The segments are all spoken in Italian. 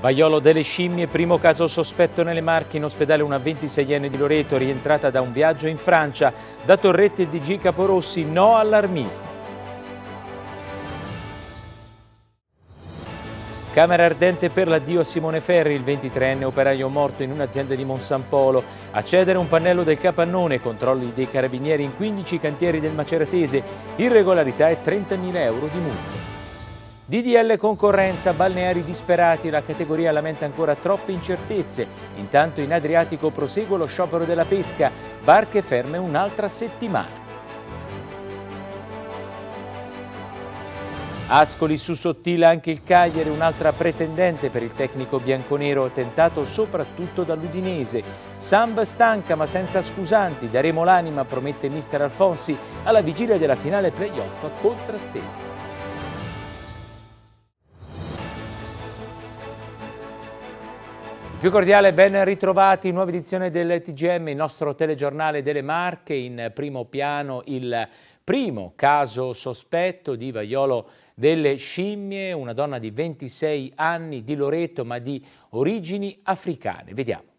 Vaiolo delle scimmie, primo caso sospetto nelle Marche, in ospedale una 26enne di Loreto rientrata da un viaggio in Francia. Da Torretti e DG Caporossi, no allarmismo. Camera ardente per l'addio a Simone Ferri, il 23enne operaio morto in un'azienda di Monsampolo. A cedere un pannello del capannone, controlli dei carabinieri in 15 cantieri del Maceratese, irregolarità e 30.000 euro di multa. DDL concorrenza, balneari disperati, la categoria lamenta ancora troppe incertezze. Intanto in Adriatico prosegue lo sciopero della pesca, barche ferme un'altra settimana. Ascoli su sottila anche il Cagliari, un'altra pretendente per il tecnico bianconero, tentato soprattutto dall'Udinese. Samba stanca ma senza scusanti, daremo l'anima, promette mister Alfonsi, alla vigilia della finale playoff col Trastevere. Più cordiale, ben ritrovati, nuova edizione del TGM, il nostro telegiornale delle Marche, in primo piano il primo caso sospetto di vaiolo delle scimmie, una donna di 26 anni di Loreto ma di origini africane. Vediamo.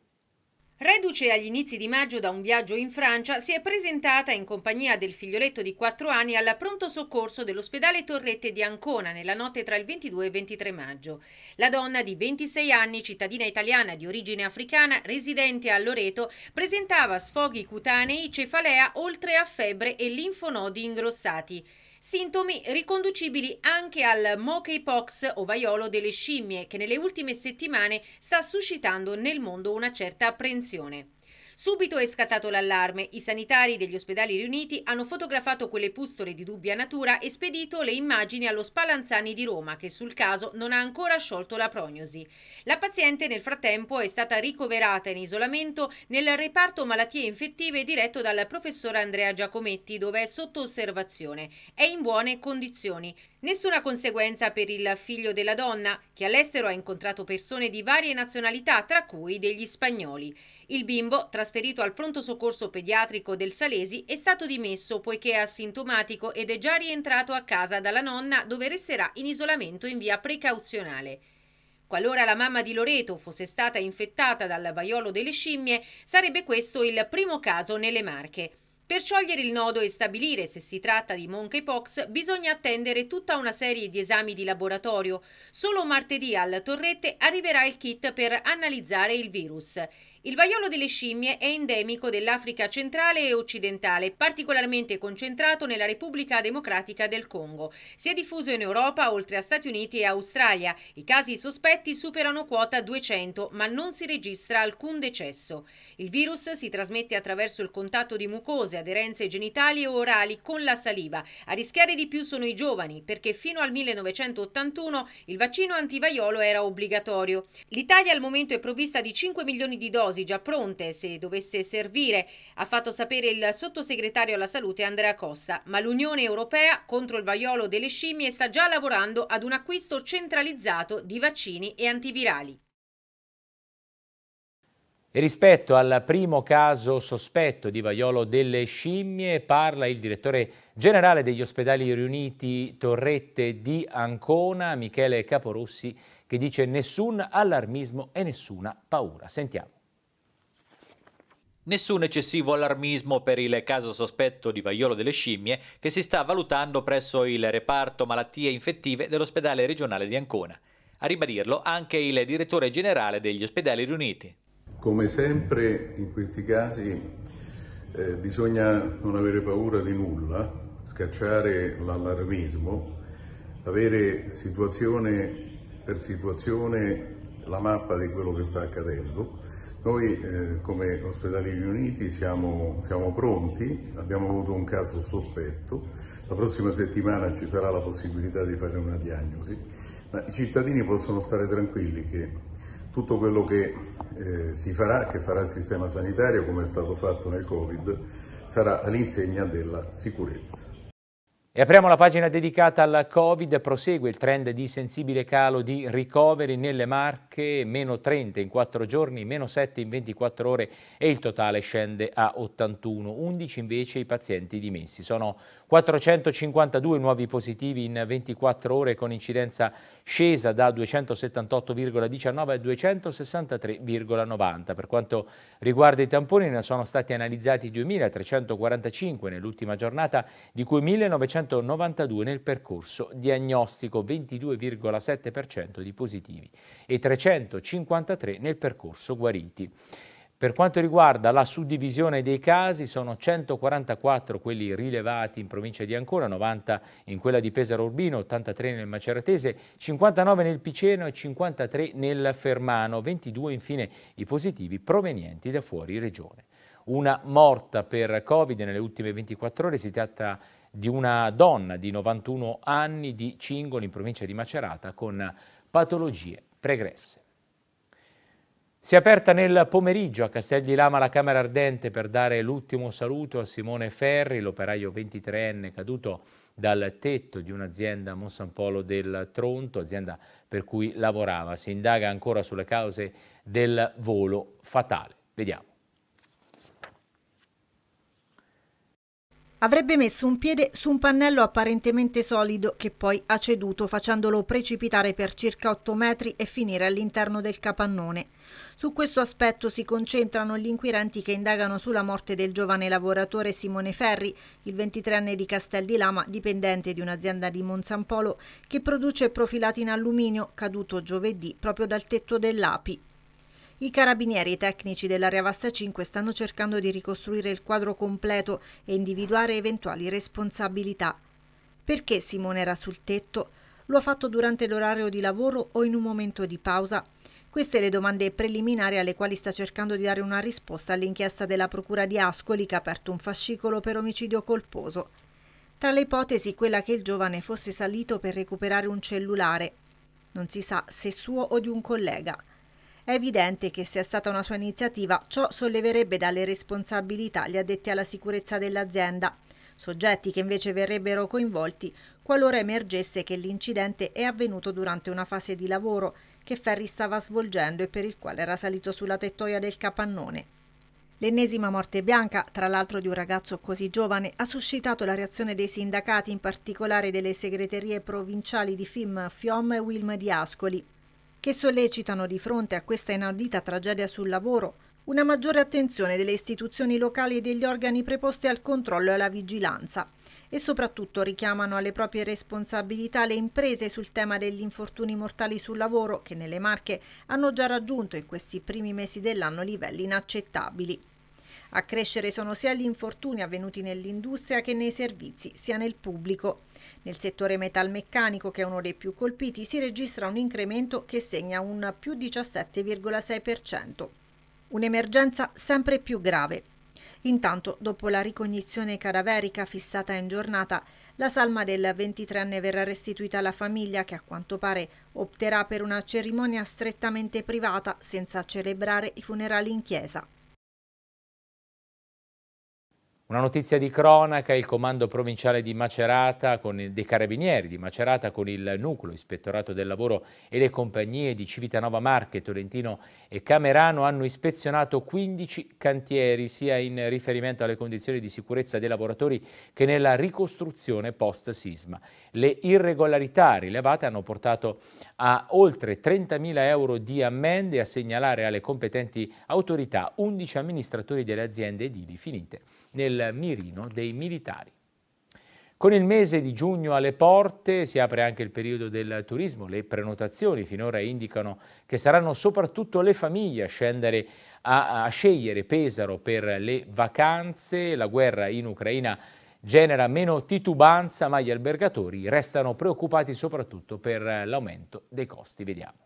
Reduce agli inizi di maggio da un viaggio in Francia, si è presentata in compagnia del figlioletto di 4 anni alla pronto soccorso dell'ospedale Torrette di Ancona nella notte tra il 22 e il 23 maggio. La donna di 26 anni, cittadina italiana di origine africana, residente a Loreto, presentava sfoghi cutanei, cefalea, oltre a febbre e linfonodi ingrossati sintomi riconducibili anche al monkeypox o vaiolo delle scimmie che nelle ultime settimane sta suscitando nel mondo una certa apprensione. Subito è scattato l'allarme. I sanitari degli ospedali riuniti hanno fotografato quelle pustole di dubbia natura e spedito le immagini allo Spalanzani di Roma, che sul caso non ha ancora sciolto la prognosi. La paziente nel frattempo è stata ricoverata in isolamento nel reparto malattie infettive diretto dal professor Andrea Giacometti, dove è sotto osservazione. È in buone condizioni. Nessuna conseguenza per il figlio della donna, che all'estero ha incontrato persone di varie nazionalità, tra cui degli spagnoli. Il bimbo, trasferito al pronto soccorso pediatrico del Salesi, è stato dimesso poiché è asintomatico ed è già rientrato a casa dalla nonna dove resterà in isolamento in via precauzionale. Qualora la mamma di Loreto fosse stata infettata dal vaiolo delle scimmie, sarebbe questo il primo caso nelle Marche. Per sciogliere il nodo e stabilire se si tratta di monkeypox bisogna attendere tutta una serie di esami di laboratorio. Solo martedì al Torrette arriverà il kit per analizzare il virus. Il vaiolo delle scimmie è endemico dell'Africa centrale e occidentale, particolarmente concentrato nella Repubblica Democratica del Congo. Si è diffuso in Europa, oltre a Stati Uniti e Australia. I casi sospetti superano quota 200, ma non si registra alcun decesso. Il virus si trasmette attraverso il contatto di mucose, aderenze genitali e orali con la saliva. A rischiare di più sono i giovani, perché fino al 1981 il vaccino antivaiolo era obbligatorio. L'Italia al momento è provvista di 5 milioni di dosi dosi già pronte se dovesse servire, ha fatto sapere il sottosegretario alla salute Andrea Costa, ma l'Unione Europea contro il vaiolo delle scimmie sta già lavorando ad un acquisto centralizzato di vaccini e antivirali. E rispetto al primo caso sospetto di vaiolo delle scimmie parla il direttore generale degli ospedali riuniti Torrette di Ancona, Michele Caporossi, che dice nessun allarmismo e nessuna paura. Sentiamo. Nessun eccessivo allarmismo per il caso sospetto di vaiolo delle scimmie che si sta valutando presso il reparto malattie infettive dell'ospedale regionale di Ancona. A ribadirlo anche il direttore generale degli ospedali riuniti. Come sempre in questi casi eh, bisogna non avere paura di nulla, scacciare l'allarmismo, avere situazione per situazione la mappa di quello che sta accadendo noi eh, come Ospedali Riuniti siamo, siamo pronti, abbiamo avuto un caso sospetto, la prossima settimana ci sarà la possibilità di fare una diagnosi, ma i cittadini possono stare tranquilli che tutto quello che eh, si farà, che farà il sistema sanitario come è stato fatto nel Covid, sarà all'insegna della sicurezza. E apriamo la pagina dedicata al Covid, prosegue il trend di sensibile calo di ricoveri nelle Marche, meno 30 in 4 giorni, meno 7 in 24 ore e il totale scende a 81, 11 invece i pazienti dimessi. Sono 452 nuovi positivi in 24 ore con incidenza scesa da 278,19 a 263,90. Per quanto riguarda i tamponi ne sono stati analizzati 2.345 nell'ultima giornata, di cui 1.992 nel percorso diagnostico, 22,7% di positivi e 353 nel percorso guariti. Per quanto riguarda la suddivisione dei casi, sono 144 quelli rilevati in provincia di Ancona, 90 in quella di Pesaro Urbino, 83 nel Maceratese, 59 nel Piceno e 53 nel Fermano, 22 infine i positivi provenienti da fuori regione. Una morta per Covid nelle ultime 24 ore, si tratta di una donna di 91 anni di Cingoli in provincia di Macerata con patologie pregresse. Si è aperta nel pomeriggio a Castel di Lama la Camera Ardente per dare l'ultimo saluto a Simone Ferri, l'operaio 23enne caduto dal tetto di un'azienda a Monsanpolo del Tronto, azienda per cui lavorava. Si indaga ancora sulle cause del volo fatale. Vediamo. Avrebbe messo un piede su un pannello apparentemente solido che poi ha ceduto facendolo precipitare per circa 8 metri e finire all'interno del capannone. Su questo aspetto si concentrano gli inquirenti che indagano sulla morte del giovane lavoratore Simone Ferri, il 23enne di Castel di Lama, dipendente di un'azienda di Monsampolo che produce profilati in alluminio, caduto giovedì proprio dal tetto dell'API. I carabinieri e i tecnici dell'area Vasta 5 stanno cercando di ricostruire il quadro completo e individuare eventuali responsabilità. Perché Simone era sul tetto? Lo ha fatto durante l'orario di lavoro o in un momento di pausa? Queste le domande preliminari alle quali sta cercando di dare una risposta all'inchiesta della Procura di Ascoli che ha aperto un fascicolo per omicidio colposo. Tra le ipotesi quella che il giovane fosse salito per recuperare un cellulare. Non si sa se suo o di un collega. È evidente che se è stata una sua iniziativa, ciò solleverebbe dalle responsabilità gli addetti alla sicurezza dell'azienda, soggetti che invece verrebbero coinvolti qualora emergesse che l'incidente è avvenuto durante una fase di lavoro che Ferri stava svolgendo e per il quale era salito sulla tettoia del capannone. L'ennesima morte bianca, tra l'altro di un ragazzo così giovane, ha suscitato la reazione dei sindacati, in particolare delle segreterie provinciali di FIM, FIOM e Wilm di Ascoli che sollecitano di fronte a questa inaudita tragedia sul lavoro una maggiore attenzione delle istituzioni locali e degli organi preposti al controllo e alla vigilanza e soprattutto richiamano alle proprie responsabilità le imprese sul tema degli infortuni mortali sul lavoro che nelle Marche hanno già raggiunto in questi primi mesi dell'anno livelli inaccettabili. A crescere sono sia gli infortuni avvenuti nell'industria che nei servizi, sia nel pubblico. Nel settore metalmeccanico, che è uno dei più colpiti, si registra un incremento che segna un più 17,6%. Un'emergenza sempre più grave. Intanto, dopo la ricognizione cadaverica fissata in giornata, la salma del 23enne verrà restituita alla famiglia che a quanto pare opterà per una cerimonia strettamente privata senza celebrare i funerali in chiesa. Una notizia di cronaca, il comando provinciale di Macerata con il, dei Carabinieri di Macerata con il nucleo ispettorato del lavoro e le compagnie di Civitanova Marche, Tolentino e Camerano hanno ispezionato 15 cantieri sia in riferimento alle condizioni di sicurezza dei lavoratori che nella ricostruzione post sisma. Le irregolarità rilevate hanno portato a oltre 30.000 euro di ammende a segnalare alle competenti autorità 11 amministratori delle aziende edili finite nel mirino dei militari. Con il mese di giugno alle porte si apre anche il periodo del turismo, le prenotazioni finora indicano che saranno soprattutto le famiglie a scendere a, a scegliere Pesaro per le vacanze, la guerra in Ucraina genera meno titubanza ma gli albergatori restano preoccupati soprattutto per l'aumento dei costi, vediamo.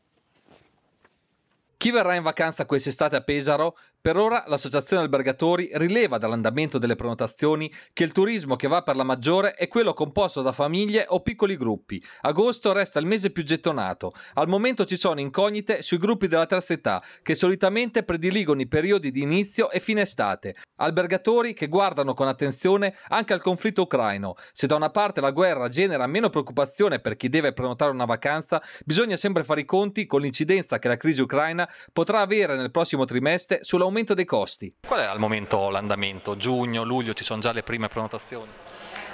Chi verrà in vacanza quest'estate a Pesaro per ora l'Associazione Albergatori rileva dall'andamento delle prenotazioni che il turismo che va per la maggiore è quello composto da famiglie o piccoli gruppi. Agosto resta il mese più gettonato. Al momento ci sono incognite sui gruppi della terza età che solitamente prediligono i periodi di inizio e fine estate. Albergatori che guardano con attenzione anche al conflitto ucraino. Se da una parte la guerra genera meno preoccupazione per chi deve prenotare una vacanza, bisogna sempre fare i conti con l'incidenza che la crisi ucraina potrà avere nel prossimo trimestre sulla l'aumento dei costi. Qual è al momento l'andamento? Giugno, luglio ci sono già le prime prenotazioni?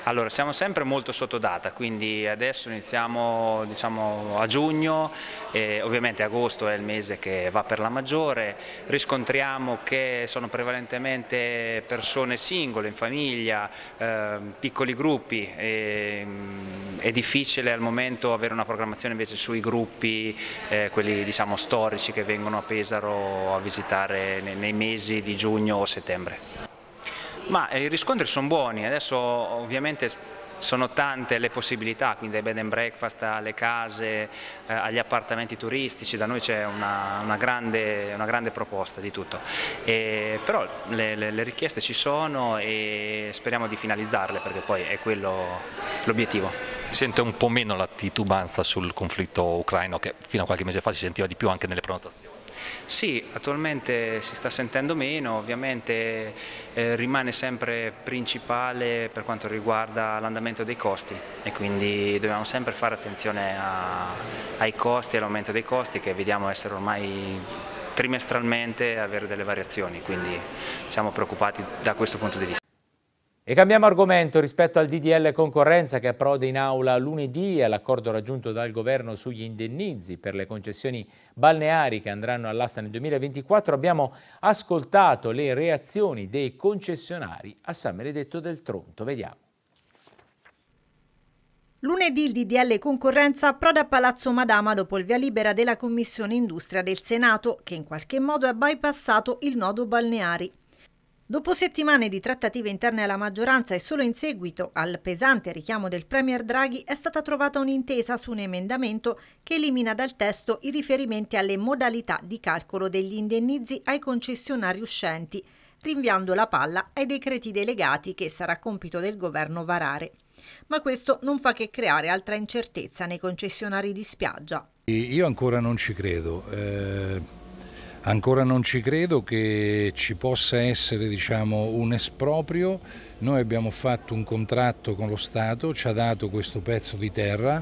Allora, siamo sempre molto sotto data, quindi adesso iniziamo diciamo, a giugno, e ovviamente agosto è il mese che va per la maggiore, riscontriamo che sono prevalentemente persone singole, in famiglia, eh, piccoli gruppi, e, mm, è difficile al momento avere una programmazione invece sui gruppi, eh, quelli diciamo, storici che vengono a Pesaro a visitare nei, nei mesi di giugno o settembre. Ma eh, i riscontri sono buoni, adesso ovviamente sono tante le possibilità, quindi dai bed and breakfast alle case, eh, agli appartamenti turistici, da noi c'è una, una, grande, una, grande, proposta di tutto, e, però le, le, le, richieste ci sono e speriamo di finalizzarle perché poi è quello l'obiettivo. Si sente un po' meno la titubanza sul conflitto ucraino che fino a qualche mese fa si sentiva di più anche nelle prenotazioni? Sì, attualmente si sta sentendo meno, ovviamente eh, rimane sempre principale per quanto riguarda l'andamento dei costi e quindi dobbiamo sempre fare attenzione a, ai costi e all'aumento dei costi che vediamo essere ormai trimestralmente avere delle variazioni, quindi siamo preoccupati da questo punto di vista. E cambiamo argomento rispetto al DDL concorrenza che approda in aula lunedì e all'accordo raggiunto dal governo sugli indennizi per le concessioni balneari che andranno all'asta nel 2024. Abbiamo ascoltato le reazioni dei concessionari a San Benedetto del Tronto. Vediamo. Lunedì il DDL Concorrenza approda a Palazzo Madama dopo il via libera della Commissione Industria del Senato, che in qualche modo ha bypassato il nodo balneari. Dopo settimane di trattative interne alla maggioranza e solo in seguito al pesante richiamo del Premier Draghi è stata trovata un'intesa su un emendamento che elimina dal testo i riferimenti alle modalità di calcolo degli indennizi ai concessionari uscenti, rinviando la palla ai decreti delegati che sarà compito del governo varare. Ma questo non fa che creare altra incertezza nei concessionari di spiaggia. Io ancora non ci credo. Eh Ancora non ci credo che ci possa essere diciamo, un esproprio, noi abbiamo fatto un contratto con lo Stato, ci ha dato questo pezzo di terra,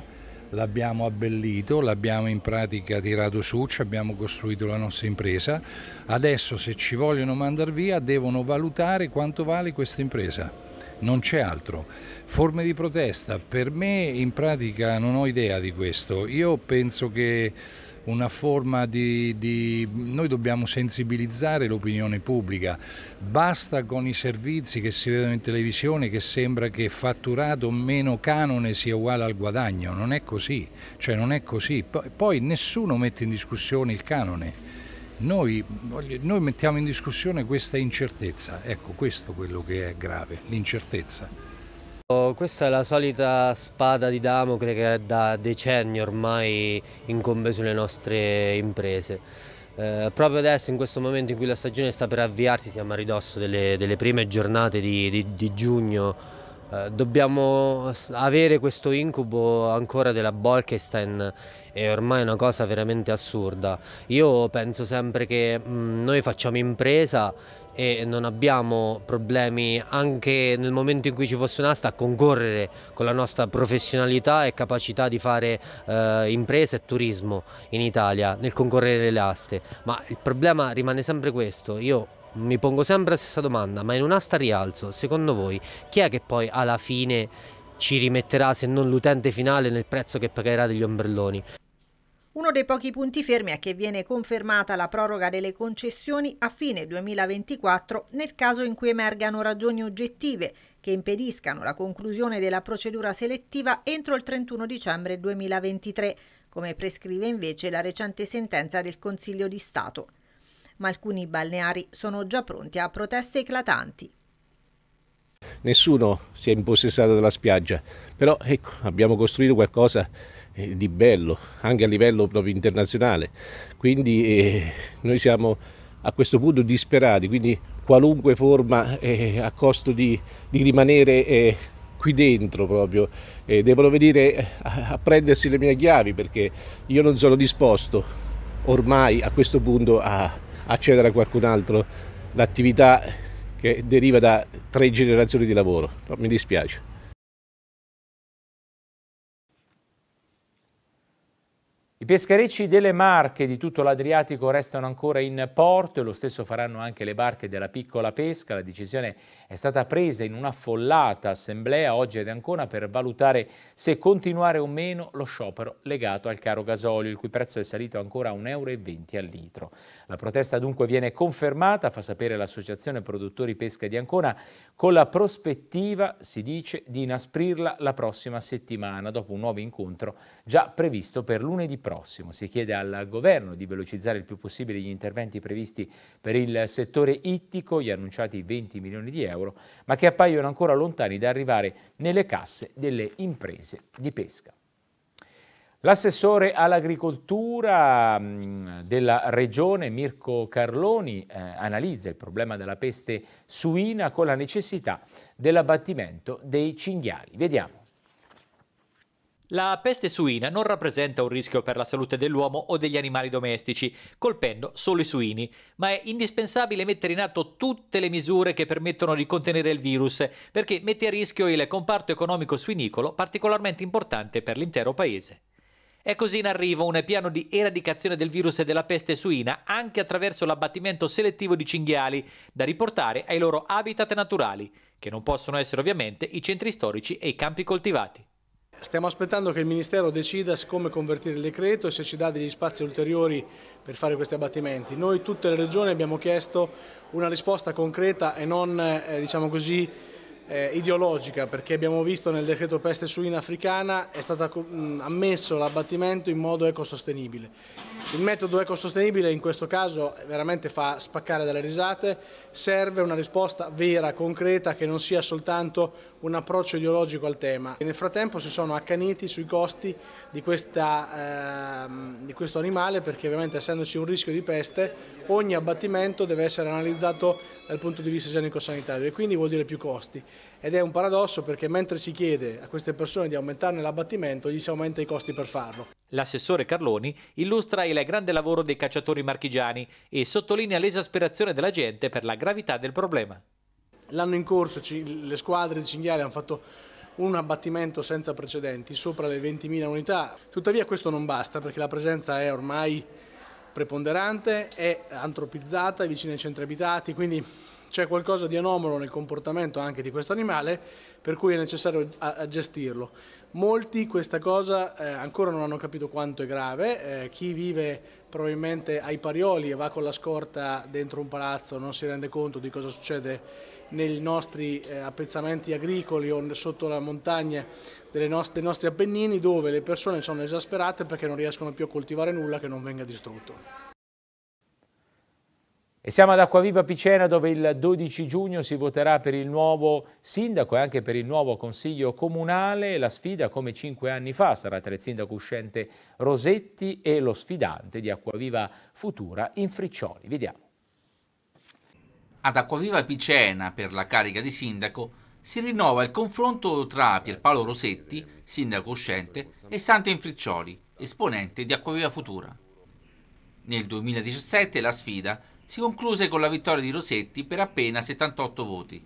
l'abbiamo abbellito, l'abbiamo in pratica tirato su, ci abbiamo costruito la nostra impresa, adesso se ci vogliono mandar via devono valutare quanto vale questa impresa non c'è altro. Forme di protesta, per me in pratica non ho idea di questo. Io penso che una forma di, di... noi dobbiamo sensibilizzare l'opinione pubblica, basta con i servizi che si vedono in televisione che sembra che fatturato meno canone sia uguale al guadagno, non è così, cioè non è così, poi nessuno mette in discussione il canone. Noi, noi, mettiamo in discussione questa incertezza, ecco questo è quello che è grave, l'incertezza. Oh, questa è la solita spada di Damocle che è da decenni ormai incombe sulle nostre imprese. Eh, proprio adesso, in questo momento in cui la stagione sta per avviarsi, siamo a ridosso delle, delle prime giornate di, di, di giugno, eh, dobbiamo avere questo incubo ancora della Bolkestein, è ormai una cosa veramente assurda. Io penso sempre che mh, mm, noi facciamo impresa e non abbiamo problemi anche nel momento in cui ci fosse un'asta a concorrere con la nostra professionalità e capacità di fare eh, impresa e turismo in Italia nel concorrere le aste, ma il problema rimane sempre questo, io mi pongo sempre la stessa domanda, ma in un'asta rialzo, secondo voi chi è che poi alla fine ci rimetterà se non l'utente finale nel prezzo che pagherà degli ombrelloni? Uno dei pochi punti fermi è che viene confermata la proroga delle concessioni a fine 2024 nel caso in cui emergano ragioni oggettive che impediscano la conclusione della procedura selettiva entro il 31 dicembre 2023, come prescrive invece la recente sentenza del Consiglio di Stato. Ma alcuni balneari sono già pronti a proteste eclatanti. Nessuno si è impossessato della spiaggia, però ecco, abbiamo costruito qualcosa di bello anche a livello proprio internazionale quindi eh, noi siamo a questo punto disperati quindi qualunque forma eh, a costo di, di rimanere eh, qui dentro proprio devono venire a, a prendersi le mie chiavi perché io non sono disposto ormai a questo punto a, a cedere a qualcun altro l'attività che deriva da tre generazioni di lavoro mi dispiace I pescherecci delle Marche di tutto l'Adriatico restano ancora in porto e lo stesso faranno anche le barche della piccola pesca. La decisione è stata presa in una affollata assemblea oggi ad Ancona per valutare se continuare o meno lo sciopero legato al caro gasolio, il cui prezzo è salito ancora a 1,20 euro al litro. La protesta dunque viene confermata, fa sapere l'Associazione Produttori Pesca di Ancona, con la prospettiva, si dice, di inasprirla la prossima settimana, dopo un nuovo incontro già previsto per lunedì prossimo. Si chiede al governo di velocizzare il più possibile gli interventi previsti per il settore ittico, gli annunciati 20 milioni di euro euro, ma che appaiono ancora lontani da arrivare nelle casse delle imprese di pesca. L'assessore all'agricoltura mm, della regione Mirko Carloni eh, analizza il problema della peste suina con la necessità dell'abbattimento dei cinghiali. Vediamo. La peste suina non rappresenta un rischio per la salute dell'uomo o degli animali domestici, colpendo solo i suini, ma è indispensabile mettere in atto tutte le misure che permettono di contenere il virus, perché mette a rischio il comparto economico suinicolo particolarmente importante per l'intero paese. È così in arrivo un piano di eradicazione del virus e della peste suina anche attraverso l'abbattimento selettivo di cinghiali, da riportare ai loro habitat naturali, che non possono essere ovviamente i centri storici e i campi coltivati. Stiamo aspettando che il Ministero decida come convertire il decreto e se ci dà degli spazi ulteriori per fare questi abbattimenti. Noi tutte le regioni abbiamo chiesto una risposta concreta e non, eh, diciamo così, eh, ideologica perché abbiamo visto nel decreto peste suina africana è stato ammesso l'abbattimento in modo ecosostenibile. Il metodo ecosostenibile in questo caso veramente fa spaccare dalle risate, serve una risposta vera, concreta che non sia soltanto un approccio ideologico al tema. E nel frattempo si sono accaniti sui costi di, questa, eh, di questo animale perché ovviamente essendoci un rischio di peste ogni abbattimento deve essere analizzato dal punto di vista igienico-sanitario e quindi vuol dire più costi. Ed è un paradosso perché mentre si chiede a queste persone di aumentarne l'abbattimento gli si aumenta i costi per farlo. L'assessore Carloni illustra il grande lavoro dei cacciatori marchigiani e sottolinea l'esasperazione della gente per la gravità del problema. L'anno in corso le squadre di cinghiale hanno fatto un abbattimento senza precedenti, sopra le 20.000 unità. Tuttavia questo non basta perché la presenza è ormai preponderante, è antropizzata, è vicina ai centri abitati, quindi c'è qualcosa di anomalo nel comportamento anche di questo animale per cui è necessario gestirlo. Molti questa cosa eh, ancora non hanno capito quanto è grave, eh, chi vive probabilmente ai parioli e va con la scorta dentro un palazzo non si rende conto di cosa succede nei nostri eh, appezzamenti agricoli o sotto la montagna nost dei nostri appennini dove le persone sono esasperate perché non riescono più a coltivare nulla che non venga distrutto. E siamo ad Acquaviva Picena dove il 12 giugno si voterà per il nuovo sindaco e anche per il nuovo consiglio comunale. La sfida, come cinque anni fa, sarà tra il sindaco uscente Rosetti e lo sfidante di Acquaviva Futura in Friccioli. Vediamo. Ad Acquaviva Picena, per la carica di sindaco, si rinnova il confronto tra Pierpaolo Rosetti, sindaco uscente, e Sante Infriccioli, esponente di Acquaviva Futura. Nel 2017 la sfida si concluse con la vittoria di Rosetti per appena 78 voti.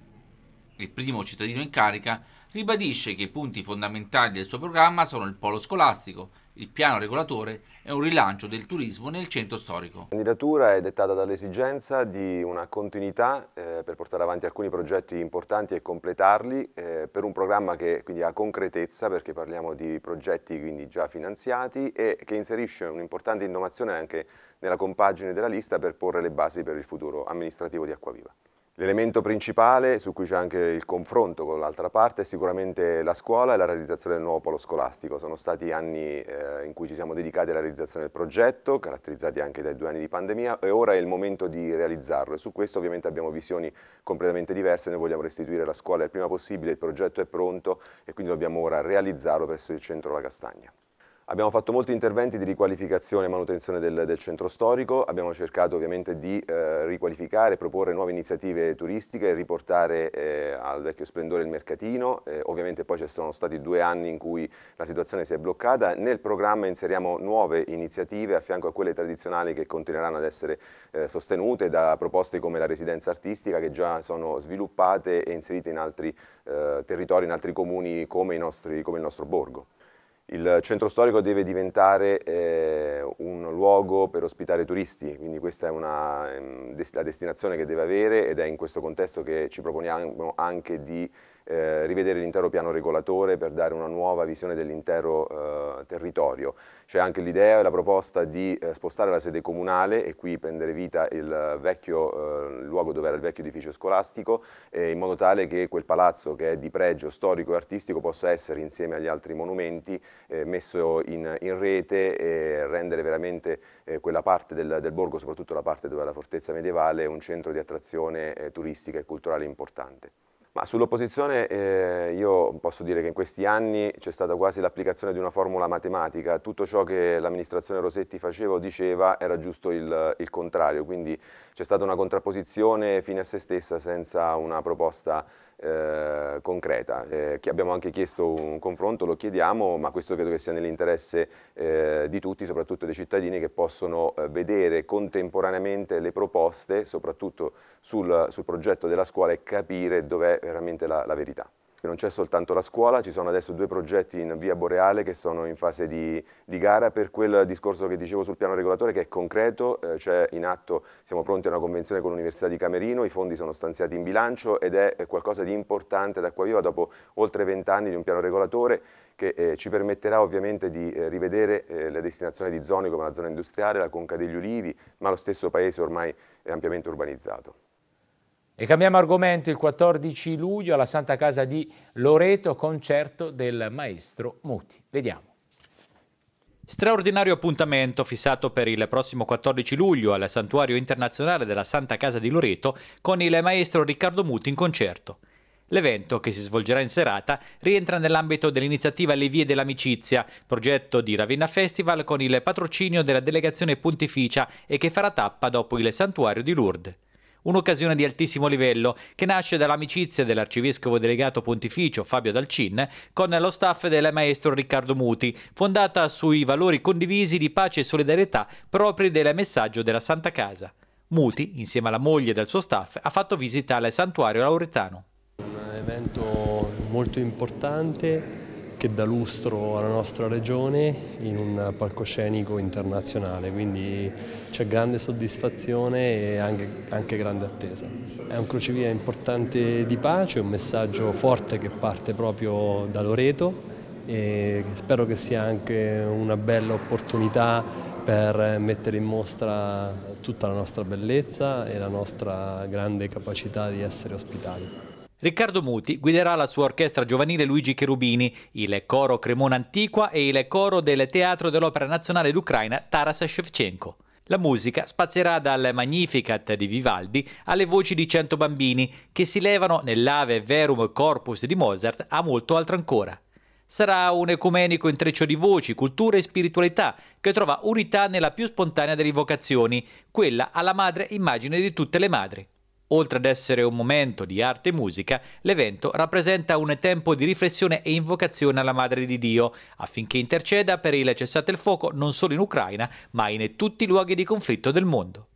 Il primo cittadino in carica ribadisce che i punti fondamentali del suo programma sono il polo scolastico, il piano regolatore è un rilancio del turismo nel centro storico. La candidatura è dettata dall'esigenza di una continuità eh, per portare avanti alcuni progetti importanti e completarli eh, per un programma che quindi ha concretezza perché parliamo di progetti quindi già finanziati e che inserisce un'importante innovazione anche nella compagine della lista per porre le basi per il futuro amministrativo di Acquaviva. L'elemento principale su cui c'è anche il confronto con l'altra parte è sicuramente la scuola e la realizzazione del nuovo polo scolastico. Sono stati anni eh, in cui ci siamo dedicati alla realizzazione del progetto, caratterizzati anche dai due anni di pandemia e ora è il momento di realizzarlo e su questo ovviamente abbiamo visioni completamente diverse, noi vogliamo restituire la scuola il prima possibile, il progetto è pronto e quindi dobbiamo ora realizzarlo presso il centro La Castagna. Abbiamo fatto molti interventi di riqualificazione e manutenzione del, del centro storico, abbiamo cercato ovviamente di eh, riqualificare, proporre nuove iniziative turistiche, riportare eh, al vecchio splendore il mercatino, eh, ovviamente poi ci sono stati due anni in cui la situazione si è bloccata, nel programma inseriamo nuove iniziative a fianco a quelle tradizionali che continueranno ad essere eh, sostenute da proposte come la residenza artistica che già sono sviluppate e inserite in altri eh, territori, in altri comuni come, nostri, come il nostro borgo. Il centro storico deve diventare eh, un luogo per ospitare turisti, quindi questa è una, ehm, la destinazione che deve avere ed è in questo contesto che ci proponiamo anche di eh, rivedere l'intero piano regolatore per dare una nuova visione dell'intero eh, territorio. C'è anche l'idea e la proposta di eh, spostare la sede comunale e qui prendere vita il vecchio eh, luogo dove era il vecchio edificio scolastico eh, in modo tale che quel palazzo che è di pregio storico e artistico possa essere insieme agli altri monumenti eh, messo in, in, rete e rendere veramente quella parte del, del, borgo, soprattutto la parte dove è la fortezza medievale, un centro di attrazione turistica e culturale importante. Ma sull'opposizione eh, io posso dire che in questi anni c'è stata quasi l'applicazione di una formula matematica, tutto ciò che l'amministrazione Rosetti faceva o diceva era giusto il, il contrario, quindi c'è stata una contrapposizione fine a se stessa senza una proposta eh, concreta. Eh, abbiamo anche chiesto un confronto, lo chiediamo, ma questo credo che sia nell'interesse eh, di tutti, soprattutto dei cittadini che possono eh, vedere contemporaneamente le proposte, soprattutto sul, sul, progetto della scuola e capire dov'è veramente la, la verità non c'è soltanto la scuola, ci sono adesso due progetti in via Boreale che sono in fase di, di gara per quel discorso che dicevo sul piano regolatore che è concreto, eh, c'è in atto, siamo pronti a una convenzione con l'Università di Camerino, i fondi sono stanziati in bilancio ed è qualcosa di importante da qua viva dopo oltre vent'anni di un piano regolatore che eh, ci permetterà ovviamente di eh, rivedere eh, la destinazione di zone come la zona industriale, la Conca degli Ulivi, ma lo stesso paese ormai è ampiamente urbanizzato. E cambiamo argomento il 14 luglio alla Santa Casa di Loreto, concerto del maestro Muti. Vediamo. Straordinario appuntamento fissato per il prossimo 14 luglio al Santuario Internazionale della Santa Casa di Loreto con il maestro Riccardo Muti in concerto. L'evento, che si svolgerà in serata, rientra nell'ambito dell'iniziativa Le Vie dell'Amicizia, progetto di Ravenna Festival con il patrocinio della delegazione pontificia e che farà tappa dopo il santuario di Lourdes. Un'occasione di altissimo livello che nasce dall'amicizia dell'arcivescovo delegato pontificio Fabio Dalcin con lo staff del maestro Riccardo Muti, fondata sui valori condivisi di pace e solidarietà propri del messaggio della Santa Casa. Muti, insieme alla moglie e al suo staff, ha fatto visita al santuario lauretano. Un evento molto importante che dà lustro alla nostra regione in un palcoscenico internazionale, quindi c'è grande soddisfazione e anche, anche grande attesa. È un crocevia importante di pace, un messaggio forte che parte proprio da Loreto e spero che sia anche una bella opportunità per mettere in mostra tutta la nostra bellezza e la nostra grande capacità di essere ospitali. Riccardo Muti guiderà la sua orchestra giovanile Luigi Cherubini, il coro Cremona Antiqua e il coro del Teatro dell'Opera Nazionale d'Ucraina Taras Shevchenko. La musica spazierà dal Magnificat di Vivaldi alle voci di cento bambini che si levano nell'Ave Verum Corpus di Mozart a molto altro ancora. Sarà un ecumenico intreccio di voci, cultura e spiritualità che trova unità nella più spontanea delle vocazioni, quella alla madre immagine di tutte le madri. Oltre ad essere un momento di arte e musica, l'evento rappresenta un tempo di riflessione e invocazione alla Madre di Dio, affinché interceda per il cessate il fuoco non solo in Ucraina, ma in tutti i luoghi di conflitto del mondo.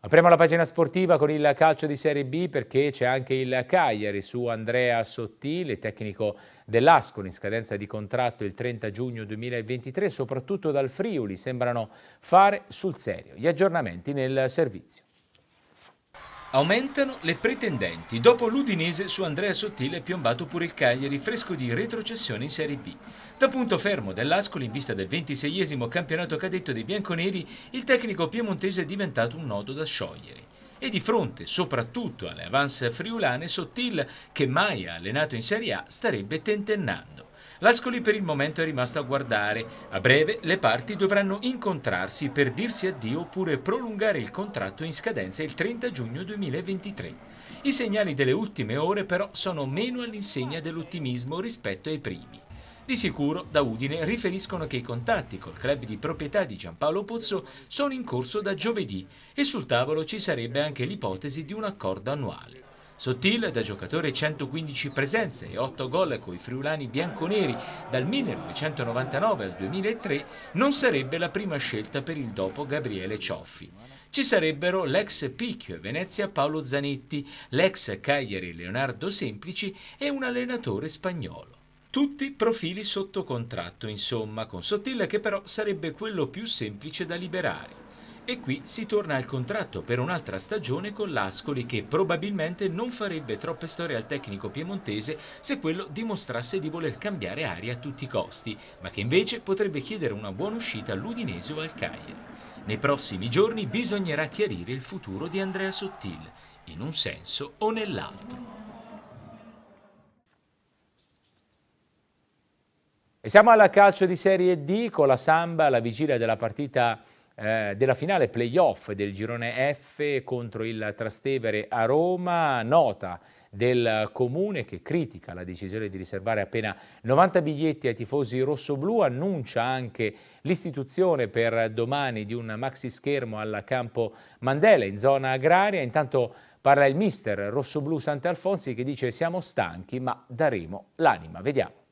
Apriamo la pagina sportiva con il calcio di Serie B perché c'è anche il Cagliari su Andrea Sottile, tecnico dell'Ascoli in scadenza di contratto il 30 giugno 2023, soprattutto dal Friuli sembrano fare sul serio. Gli aggiornamenti nel servizio. Aumentano le pretendenti. Dopo l'Udinese su Andrea Sottile è piombato pure il Cagliari, fresco di retrocessione in Serie B. Da punto fermo dell'Ascoli in vista del 26 campionato cadetto dei bianconeri, il tecnico piemontese è diventato un nodo da sciogliere. E di fronte soprattutto alle avance friulane, Sottil, che mai ha allenato in Serie A, starebbe tentennando. L'Ascoli per il momento è rimasto a guardare. A breve le parti dovranno incontrarsi per dirsi addio oppure prolungare il contratto in scadenza il 30 giugno 2023. I segnali delle ultime ore però sono meno all'insegna dell'ottimismo rispetto ai primi. Di sicuro da Udine riferiscono che i contatti col club di proprietà di Giampaolo Pozzo sono in corso da giovedì e sul tavolo ci sarebbe anche l'ipotesi di un accordo annuale. Sottil da giocatore 115 presenze e 8 gol coi friulani bianconeri dal 1999 al 2003 non sarebbe la prima scelta per il dopo Gabriele Cioffi. Ci sarebbero l'ex Picchio e Venezia Paolo Zanetti, l'ex Cagliari Leonardo Semplici e un allenatore spagnolo. Tutti profili sotto contratto, insomma, con Sottil che però sarebbe quello più semplice da liberare. E qui si torna al contratto per un'altra stagione con l'Ascoli che probabilmente non farebbe troppe storie al tecnico piemontese se quello dimostrasse di voler cambiare aria a tutti i costi, ma che invece potrebbe chiedere una buona uscita all'Udinese o al Cagliari. Nei prossimi giorni bisognerà chiarire il futuro di Andrea Sottil, in un senso o nell'altro. E siamo alla calcio di Serie D con la Samba alla vigilia della partita eh, della finale playoff del girone F contro il Trastevere a Roma, nota del comune che critica la decisione di riservare appena 90 biglietti ai tifosi rossoblu, annuncia anche l'istituzione per domani di un maxi schermo al campo Mandela in zona agraria, intanto parla il mister rossoblu Sant'Alfonsi che dice siamo stanchi ma daremo l'anima, vediamo.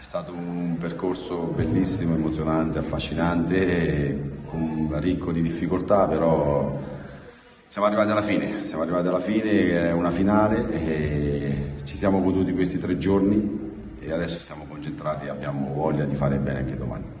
È stato un percorso bellissimo, emozionante, affascinante, ricco di difficoltà, però siamo arrivati alla fine, siamo arrivati alla fine, è una finale e ci siamo goduti questi tre giorni e adesso siamo concentrati e abbiamo voglia di fare bene anche domani.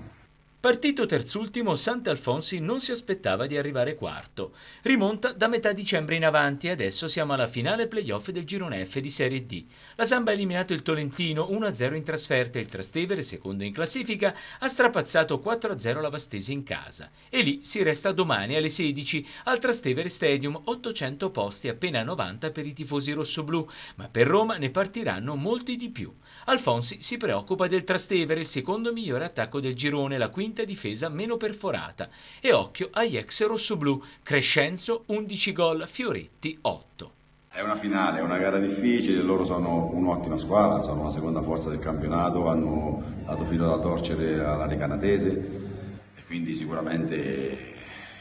Partito terzultimo, Sant'Alfonsi non si aspettava di arrivare quarto. Rimonta da metà dicembre in avanti e adesso siamo alla finale playoff del girone F di Serie D. La Samba ha eliminato il Tolentino 1-0 in trasferta e il Trastevere, secondo in classifica, ha strapazzato 4-0 la Vastesi in casa. E lì si resta domani alle 16 al Trastevere Stadium, 800 posti appena 90 per i tifosi rossoblù, ma per Roma ne partiranno molti di più. Alfonsi si preoccupa del Trastevere, il secondo migliore attacco del girone, la quinta quinta difesa meno perforata. E occhio agli ex rossoblù, Crescenzo 11 gol, Fioretti 8. È una finale, è una gara difficile, loro sono un'ottima squadra, sono la seconda forza del campionato, hanno dato filo da torcere alla Recanatese e quindi sicuramente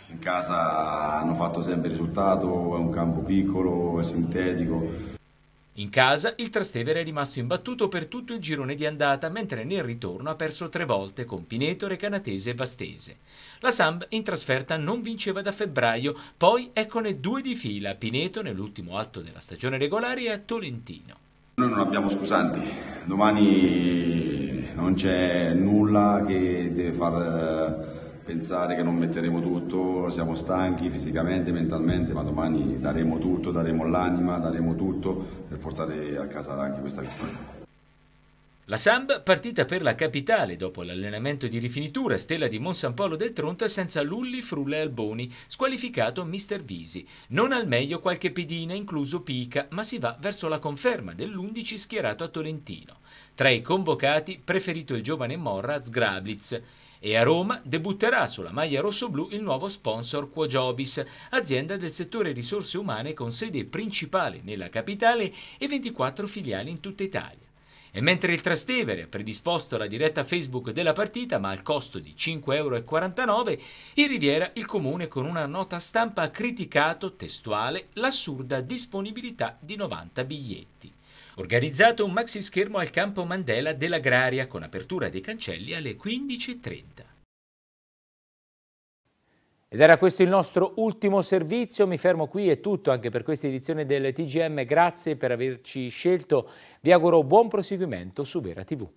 in casa hanno fatto sempre risultato, è un campo piccolo, è sintetico, in casa il Trastevere è rimasto imbattuto per tutto il girone di andata, mentre nel ritorno ha perso tre volte con Pineto, Recanatese e Vastese. La Samb in trasferta non vinceva da febbraio, poi eccone due di fila, Pineto nell'ultimo atto della stagione regolare e a Tolentino. Noi non abbiamo scusanti, domani non c'è nulla che deve far eh, pensare che non metteremo tutto, siamo stanchi fisicamente, mentalmente, ma domani daremo tutto, daremo l'anima, daremo tutto per portare a casa anche questa vittoria. La Samb, partita per la capitale dopo l'allenamento di rifinitura, stella di Monsampolo del Tronto è senza Lulli, Frulla e Alboni, squalificato Mr. Visi. Non al meglio qualche pedina, incluso Pica, ma si va verso la conferma dell'11 schierato a Tolentino. Tra i convocati, preferito il giovane Morra, Zgrablitz. E a Roma debutterà sulla maglia rossoblù il nuovo sponsor Quogiobis, azienda del settore risorse umane con sede principale nella capitale e 24 filiali in tutta Italia. E mentre il Trastevere ha predisposto la diretta Facebook della partita, ma al costo di 5,49 euro, in Riviera il comune con una nota stampa ha criticato, testuale, l'assurda disponibilità di 90 biglietti. Organizzato un maxi schermo al campo Mandela dell'Agraria con apertura dei cancelli alle 15.30. Ed era questo il nostro ultimo servizio, mi fermo qui, è tutto anche per questa edizione del TGM, grazie per averci scelto, vi auguro buon proseguimento su Vera TV.